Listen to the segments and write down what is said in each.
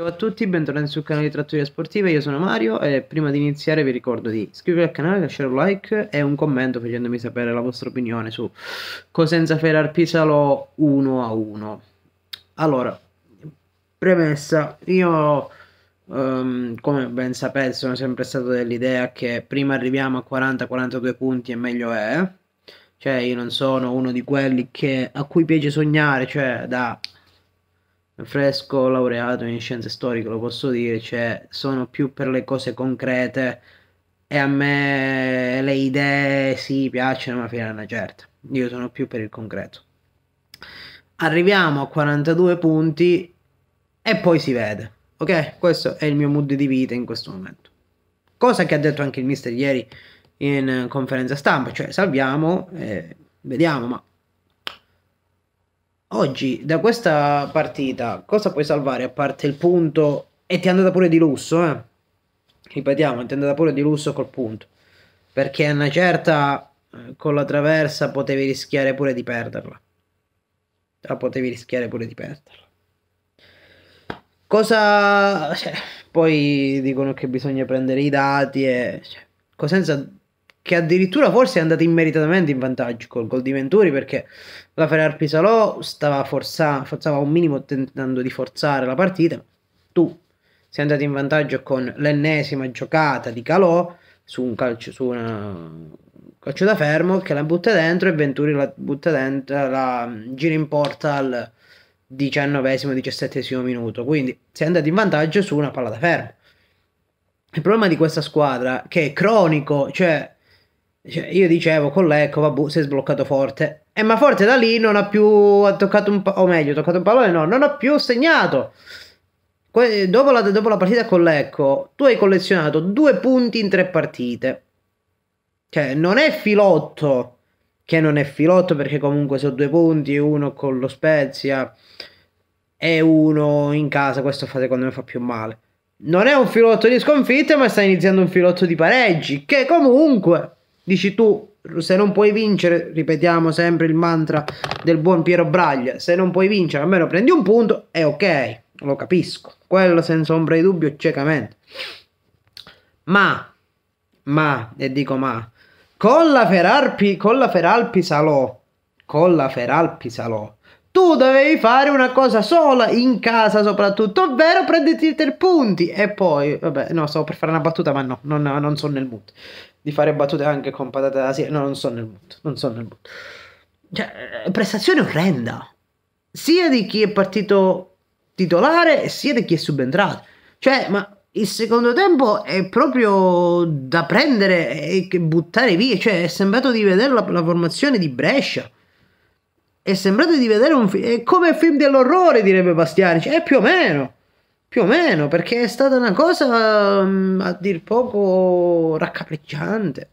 Ciao a tutti, bentornati sul canale di Trattoria Sportiva, io sono Mario e prima di iniziare vi ricordo di iscrivervi al canale, lasciare un like e un commento facendomi sapere la vostra opinione su Cosenza Ferrar Pisalo 1 a 1. Allora, premessa, io um, come ben sapete sono sempre stato dell'idea che prima arriviamo a 40-42 punti e meglio è, cioè io non sono uno di quelli che, a cui piace sognare, cioè da fresco laureato in scienze storiche, lo posso dire, cioè sono più per le cose concrete e a me le idee sì piacciono, ma fino a una certa. Io sono più per il concreto. Arriviamo a 42 punti e poi si vede. Ok, questo è il mio mood di vita in questo momento. Cosa che ha detto anche il mister ieri in conferenza stampa, cioè salviamo e vediamo, ma Oggi da questa partita cosa puoi salvare a parte il punto? E ti è andata pure di lusso, eh? Ripetiamo, ti è andata pure di lusso col punto. Perché a una certa eh, con la traversa potevi rischiare pure di perderla. La potevi rischiare pure di perderla. Cosa... Cioè, poi dicono che bisogna prendere i dati e... Cioè, Cosenza che addirittura forse è andata immeritatamente in vantaggio col gol di Venturi perché la Ferrari Pisalò stava forza, forzava un minimo tentando di forzare la partita. Tu sei andato in vantaggio con l'ennesima giocata di Calò su un calcio, su una, calcio da fermo che la butta dentro e Venturi la butta dentro, la gira in porta al diciannovesimo, diciassettesimo minuto. Quindi sei andato in vantaggio su una palla da fermo. Il problema di questa squadra, che è cronico, cioè cioè, io dicevo con l'Ecco, vabbè, si è sbloccato forte. E eh, ma forte da lì non ha più ha toccato un pallone, o meglio, ha toccato un pallone, no, non ha più segnato. Que- dopo, la, dopo la partita con l'Ecco, tu hai collezionato due punti in tre partite. Cioè, non è filotto, che non è filotto perché comunque sono due punti, uno con lo Spezia e uno in casa, questo fa, secondo me fa più male. Non è un filotto di sconfitte, ma sta iniziando un filotto di pareggi, che comunque dici tu se non puoi vincere, ripetiamo sempre il mantra del buon Piero Braglia, se non puoi vincere almeno prendi un punto, è ok, lo capisco, quello senza ombra di dubbio ciecamente. Ma, ma, e dico ma, con la Feralpi, con la Feralpi Salò, con la Feralpi Salò, tu dovevi fare una cosa sola in casa soprattutto, ovvero prenderti tre punti e poi, vabbè, no, stavo per fare una battuta, ma no, non, non sono nel mood di fare battute anche con patata da sera, no, non sono nel mood, non sono nel mood. Cioè, eh, prestazione orrenda, sia di chi è partito titolare, sia di chi è subentrato. Cioè, ma il secondo tempo è proprio da prendere e buttare via, cioè è sembrato di vedere la, la formazione di Brescia è sembrato di vedere un film, è come film dell'orrore direbbe Bastianici, è più o meno, più o meno, perché è stata una cosa mm, a dir poco raccapricciante.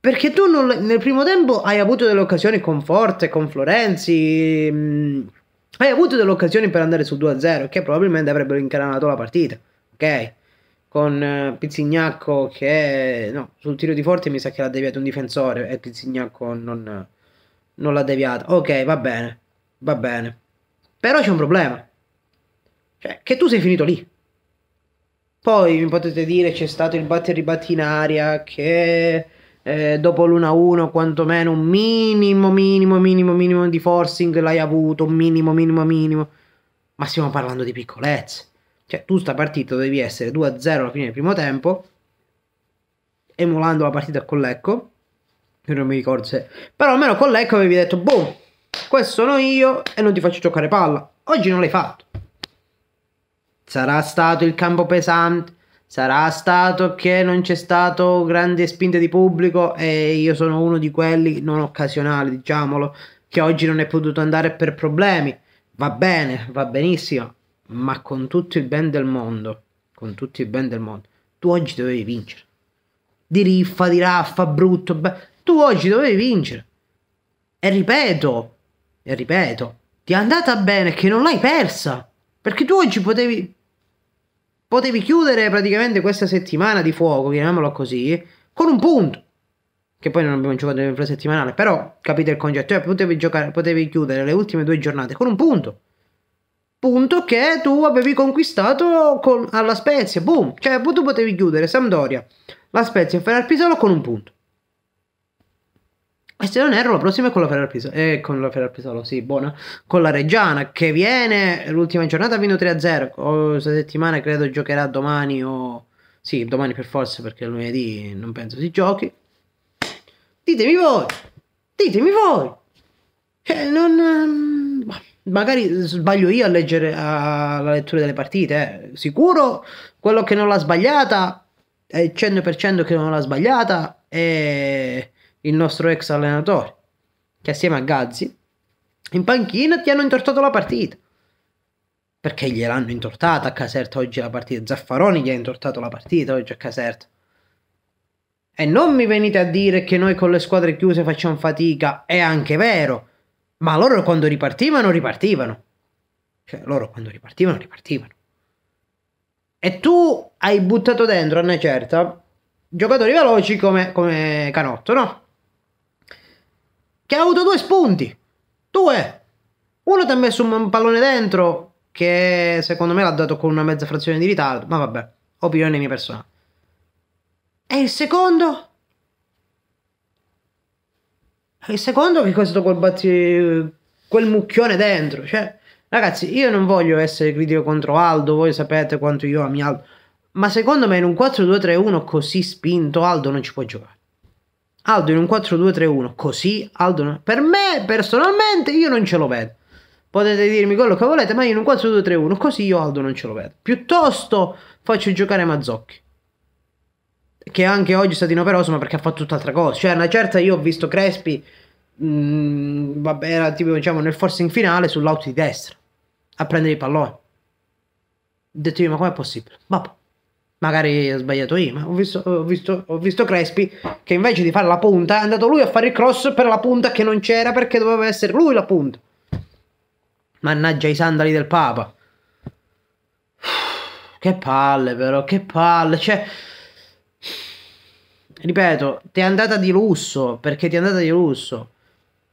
Perché tu non, nel primo tempo hai avuto delle occasioni con Forte, con Florenzi, mh, mm, hai avuto delle occasioni per andare sul 2-0 che probabilmente avrebbero incarnato la partita, ok? Con eh, Pizzignacco che no, sul tiro di Forte mi sa che l'ha deviato un difensore e Pizzignacco non non l'ha deviata. Ok, va bene, va bene. Però c'è un problema. Cioè, che tu sei finito lì. Poi mi potete dire c'è stato il batti e ribatti in aria che eh, dopo l'1-1 quantomeno un minimo, minimo, minimo, minimo di forcing l'hai avuto, un minimo, minimo, minimo. Ma stiamo parlando di piccolezze. Cioè, tu sta partita devi essere 2-0 alla fine del primo tempo, emulando la partita con l'Ecco, non mi ricordo se... Però almeno con l'Ecco avevi detto, boom, questo sono io e non ti faccio giocare palla. Oggi non l'hai fatto. Sarà stato il campo pesante, sarà stato che non c'è stato grande spinta di pubblico e io sono uno di quelli non occasionali, diciamolo, che oggi non è potuto andare per problemi. Va bene, va benissimo, ma con tutto il ben del mondo, con tutto il ben del mondo, tu oggi dovevi vincere. Di riffa, di raffa, brutto, bello tu oggi dovevi vincere. E ripeto, e ripeto, ti è andata bene che non l'hai persa. Perché tu oggi potevi. Potevi chiudere praticamente questa settimana di fuoco, chiamiamolo così, con un punto. Che poi non abbiamo giocato in nel presettimanale, però capite il concetto. Cioè, potevi, giocare, potevi chiudere le ultime due giornate con un punto. Punto che tu avevi conquistato con, alla Spezia. Boom! Cioè, tu potevi chiudere Sampdoria, la Spezia e Ferrari Pisolo con un punto. E se non erro, la prossima è con la Ferrer Pisolo. Eh, con la Ferrer Pisolo, sì, buona. Con la Reggiana, che viene l'ultima giornata, ha vinto 3-0. O Questa settimana credo giocherà domani o... Sì, domani per forza, perché lunedì non penso si giochi. Ditemi voi! Ditemi voi! Eh, non... Ehm, magari sbaglio io a leggere a... la lettura delle partite, eh. sicuro quello che non l'ha sbagliata è 100% che non l'ha sbagliata e il nostro ex allenatore, che assieme a Gazzi in panchina ti hanno intortato la partita. Perché gliel'hanno intortata a Caserta oggi la partita? Zaffaroni gli ha intortato la partita oggi a Caserta. E non mi venite a dire che noi con le squadre chiuse facciamo fatica, è anche vero. Ma loro quando ripartivano, ripartivano. Cioè, loro quando ripartivano, ripartivano. E tu hai buttato dentro a una certa giocatori veloci come, come Canotto, no? che ha avuto due spunti. Due. Uno ti ha messo un pallone dentro che secondo me l'ha dato con una mezza frazione di ritardo, ma vabbè, opinione mia personale. E il secondo? E Il secondo che è stato quel, batti... quel mucchione dentro, cioè... Ragazzi, io non voglio essere critico contro Aldo, voi sapete quanto io ami Aldo, ma secondo me in un 4-2-3-1 così spinto Aldo non ci può giocare. Aldo in un 4-2-3-1, così Aldo non... per me personalmente io non ce lo vedo. Potete dirmi quello che volete, ma io in un 4-2-3-1 così io Aldo non ce lo vedo. Piuttosto faccio giocare Mazzocchi. Che anche oggi è stato inoperoso, ma perché ha fatto tutt'altra cosa. Cioè, una certa io ho visto Crespi mh, mm, vabbè, era tipo diciamo nel forcing finale sull'auto di destra a prendere i palloni. Ho detto io, ma com'è possibile? Vabbè. Magari ho sbagliato io, ma ho visto, ho, visto, ho visto, Crespi che invece di fare la punta è andato lui a fare il cross per la punta che non c'era perché doveva essere lui la punta. Mannaggia i sandali del Papa. Che palle però, che palle. Cioè, ripeto, ti è andata di lusso perché ti è andata di lusso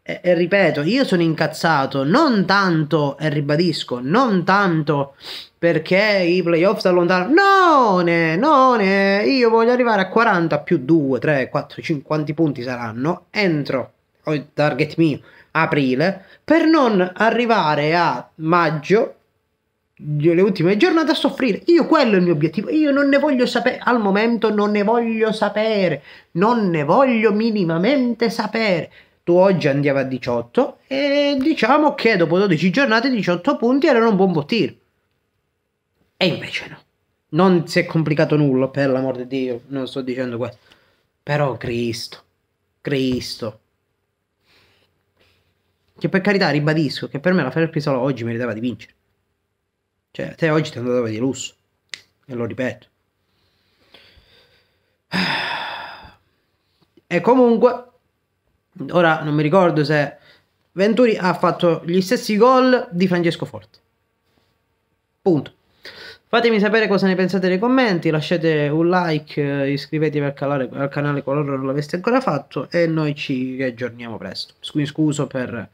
e, e, ripeto, io sono incazzato non tanto, e ribadisco, non tanto perché i playoff si allontanano. No, ne, no, io voglio arrivare a 40 più 2, 3, 4, 5, quanti punti saranno entro oh, il target mio aprile per non arrivare a maggio le ultime giornate a soffrire. Io quello è il mio obiettivo. Io non ne voglio sapere, al momento non ne voglio sapere, non ne voglio minimamente sapere tu oggi andiamo a 18 e diciamo che dopo 12 giornate 18 punti erano un buon bottino. E invece no. Non si è complicato nulla, per l'amor di Dio, non sto dicendo questo. Però Cristo, Cristo. Che per carità ribadisco che per me la Ferrer Pisola oggi meritava di vincere. Cioè, te oggi ti è andata di lusso. E lo ripeto. E comunque ora non mi ricordo se Venturi ha fatto gli stessi gol di Francesco Forte. Punto. Fatemi sapere cosa ne pensate nei commenti, lasciate un like, iscrivetevi al canale, al canale qualora non l'aveste ancora fatto e noi ci aggiorniamo presto. Mi scuso per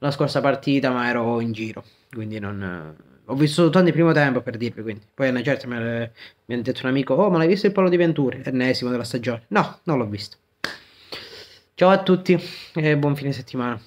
la scorsa partita ma ero in giro, quindi non... Ho visto soltanto il primo tempo per dirvi, quindi. Poi una eh, certa mi ha detto un amico, oh ma l'hai visto il palo di Venturi? Ennesimo della stagione. No, non l'ho visto. Ciao a tutti e buon fine settimana.